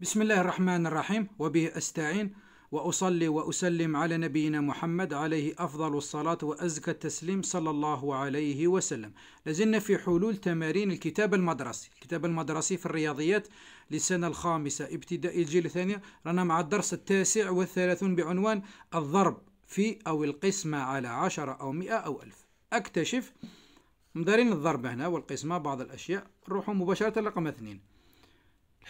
بسم الله الرحمن الرحيم وبه استعين واصلي واسلم على نبينا محمد عليه افضل الصلاه وازكى التسليم صلى الله عليه وسلم. لازلنا في حلول تمارين الكتاب المدرسي، الكتاب المدرسي في الرياضيات للسنه الخامسه ابتدائي الجيل الثاني، رانا مع الدرس التاسع والثلاثون بعنوان الضرب في او القسمه على عشرة او مئة او ألف. اكتشف مدارين الضرب هنا والقسمه بعض الاشياء، نروحوا مباشره لرقم اثنين.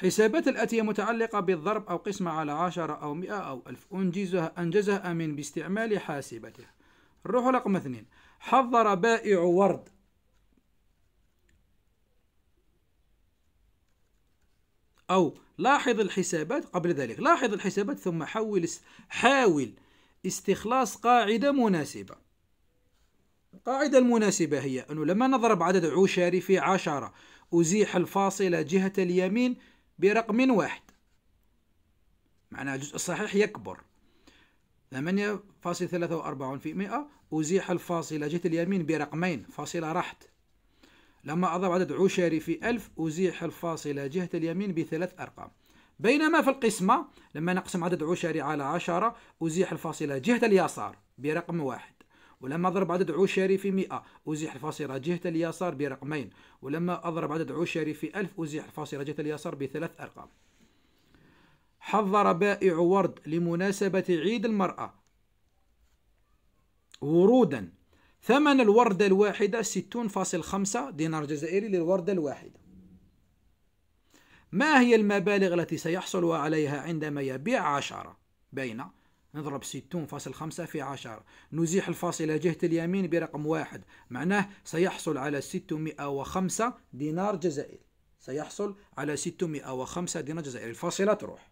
حسابات الآتية متعلقة بالضرب أو قسمة على عشرة أو مئة أو ألف أنجزها, أنجزها أمين باستعمال حاسبته نروح رقم اثنين حضر بائع ورد أو لاحظ الحسابات قبل ذلك لاحظ الحسابات ثم حول حاول استخلاص قاعدة مناسبة القاعدة المناسبة هي أنه لما نضرب عدد عشري في عشرة أزيح الفاصلة جهة اليمين برقم واحد معناها الجزء الصحيح يكبر 8.43% أزيح الفاصلة جهة اليمين برقمين فاصلة راحت لما أضرب عدد عشري في ألف أزيح الفاصلة جهة اليمين بثلاث أرقام بينما في القسمة لما نقسم عدد عشري على عشرة أزيح الفاصلة جهة اليسار برقم واحد ولما أضرب عدد عشري في 100 أزيح الفاصلة جهة اليسار برقمين ولما أضرب عدد عشري في 1000 أزيح الفاصلة جهة اليسار بثلاث أرقام حضر بائع ورد لمناسبة عيد المرأة ورودا ثمن الوردة الواحدة 60.5 دينار جزائري للوردة الواحدة ما هي المبالغ التي سيحصل عليها عندما يبيع عشرة بين نضرب 60.5 في 10 نزيح الفاصلة جهة اليمين برقم واحد معناه سيحصل على 605 دينار جزائري سيحصل على 605 دينار جزائري الفاصلة تروح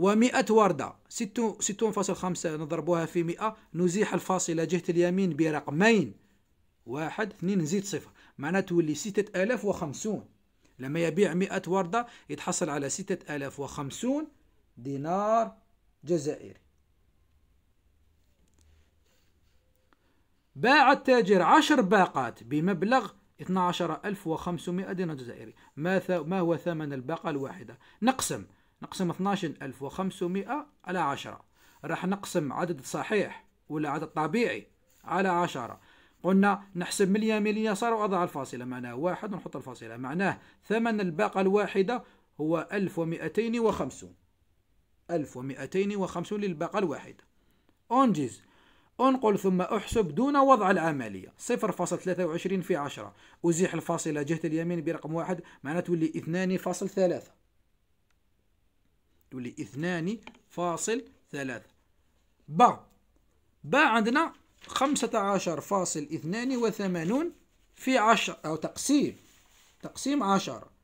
و100 وردة 60.5 نضربوها في 100 نزيح الفاصلة جهة اليمين برقمين واحد اثنين نزيد صفر معناه تولي 6050 لما يبيع 100 وردة يتحصل على 6050 دينار جزائري باع التاجر عشر باقات بمبلغ 12500 دينار جزائري ما ما هو ثمن الباقة الواحدة نقسم نقسم 12500 على 10 راح نقسم عدد صحيح ولا عدد طبيعي على 10 قلنا نحسب من اليمين لليسار واضع الفاصلة معناه واحد ونحط الفاصلة معناه ثمن الباقة الواحدة هو 1250 1250 للباقة الواحدة أنجز أنقل ثم أحسب دون وضع العملية 0.23 في 10 أزيح الفاصلة جهة اليمين برقم واحد معناه تولي 2.3 تولي 2.3 با با عندنا 15.82 في 10 أو تقسيم تقسيم 10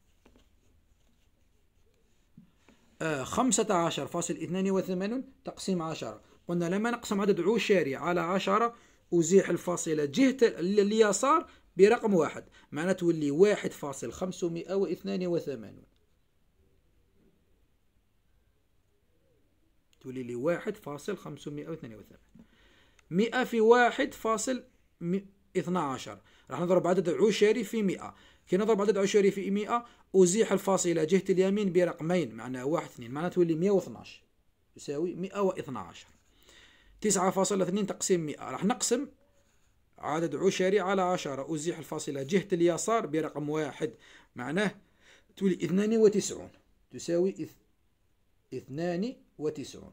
15.82 تقسيم 10 قلنا لما نقسم عدد عشري على 10 أزيح الفاصلة جهة اليسار برقم واحد معناه تولي واحد فاصل خمسمائة واثنان وثمانون تولي لي واحد فاصل خمسمائة واثنان وثمانون مئة في واحد فاصل اثنا عشر راح نضرب عدد عشري في مئة كي نضرب عدد عشري في 100 أزيح الفاصلة جهة اليمين برقمين معناها واحد اثنين معناها تولي 112 يساوي 112 9.2 تقسيم 100 راح نقسم عدد عشري على 10 أزيح الفاصلة جهة اليسار برقم واحد معناه تولي 92 تساوي 92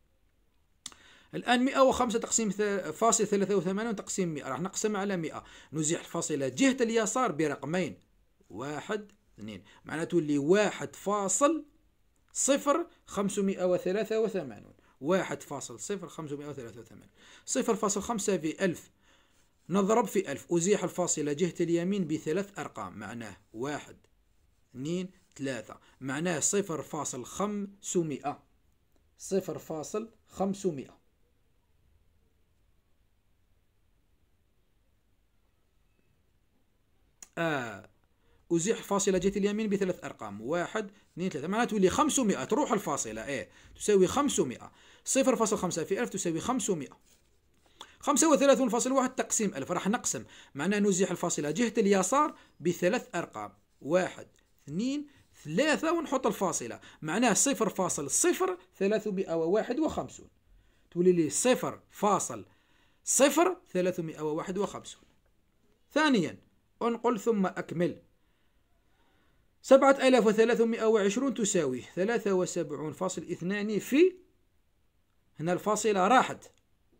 الآن 105 تقسيم فاصل 83 تقسيم 100 راح نقسم على 100 نزيح الفاصلة جهة اليسار برقمين واحد اثنين معناته اللي واحد فاصل صفر خمسمائة وثلاثة وثمانون واحد فاصل صفر خمسمائة وثلاثة وثمانون صفر فاصل خمسة في ألف نضرب في ألف أزيح الفاصلة جهة اليمين بثلاث أرقام معناه واحد اثنين ثلاثة معناه صفر فاصل خمسمائة صفر فاصل خمسمائة آه أزيح فاصلة جهة اليمين بثلاث أرقام واحد اثنين ثلاثة معناها تولي 500 تروح الفاصلة إيه تساوي 500 صفر فاصل خمسة في ألف تساوي 500 خمسة وثلاثون فاصل واحد تقسيم ألف راح نقسم معناها نزيح الفاصلة جهة اليسار بثلاث أرقام واحد اثنين ثلاثة ونحط الفاصلة معناه صفر فاصل صفر ثلاثمائة وواحد وخمسون تولي لي صفر فاصل صفر ثلاثمائة وواحد وخمسون ثانيا انقل ثم أكمل سبعة آلاف وثلاثمائة وعشرون تساوي ثلاثة وسبعون فاصل اثنان في هنا الفاصلة راحت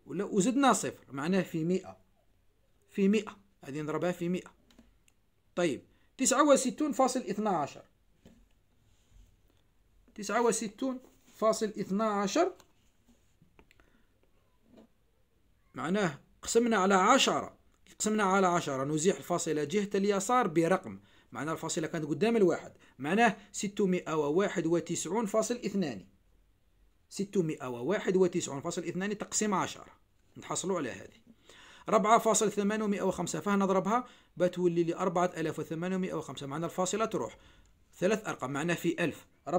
ولا وزدنا صفر معناه في مئة في مئة هذه نضربها في مئة طيب تسعة وستون فاصل اثنا عشر تسعة وستون فاصل اثنا عشر معناه قسمنا على عشرة قسمنا على 10 نزيح الفاصلة جهة اليسار برقم معناه الفاصلة كانت قدام الواحد معناه 691.2 691.2 تقسيم 10 نحصلوا على هذه 4.805 فهنا نضربها بتولي لي 4805 معناها الفاصلة تروح ثلاث أرقام معناها في 1000 4.805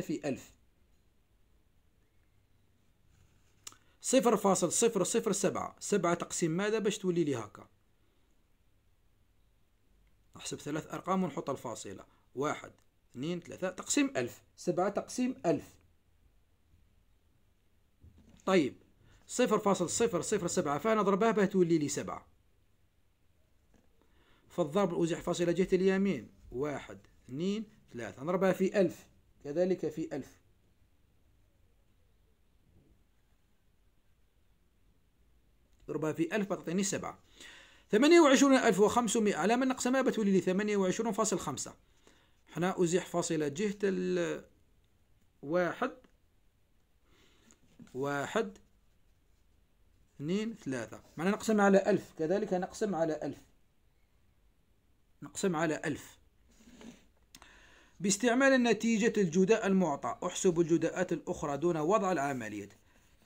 في 1000 صفر فاصل صفر صفر سبعة سبعة تقسيم ماذا باش تولي لي هكا نحسب ثلاث أرقام ونحط الفاصلة واحد اثنين ثلاثة تقسيم ألف سبعة تقسيم ألف طيب صفر فاصل صفر صفر سبعة فنضربها باه تولي لي سبعة فالضرب الأوزع فاصلة جهة اليمين واحد اثنين ثلاثة نضربها في ألف كذلك في ألف ضربها في 1000 بتعطيني ألف وخمسمائة على من نقسمها بتولي لي ثمانية وعشرون فاصل خمسة حنا أزيح فاصلة جهة ال واحد واحد اثنين ثلاثة معنا نقسم على ألف كذلك نقسم على ألف نقسم على ألف باستعمال النتيجة الجداء المعطى أحسب الجداءات الأخرى دون وضع العمليات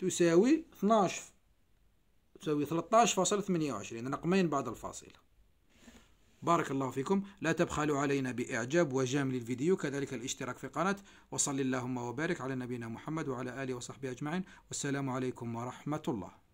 تساوي 12 تساوي 13.28 رقمين بعد الفاصلة بارك الله فيكم لا تبخلوا علينا بإعجاب وجام للفيديو كذلك الاشتراك في القناة وصل اللهم وبارك على نبينا محمد وعلى آله وصحبه أجمعين والسلام عليكم ورحمة الله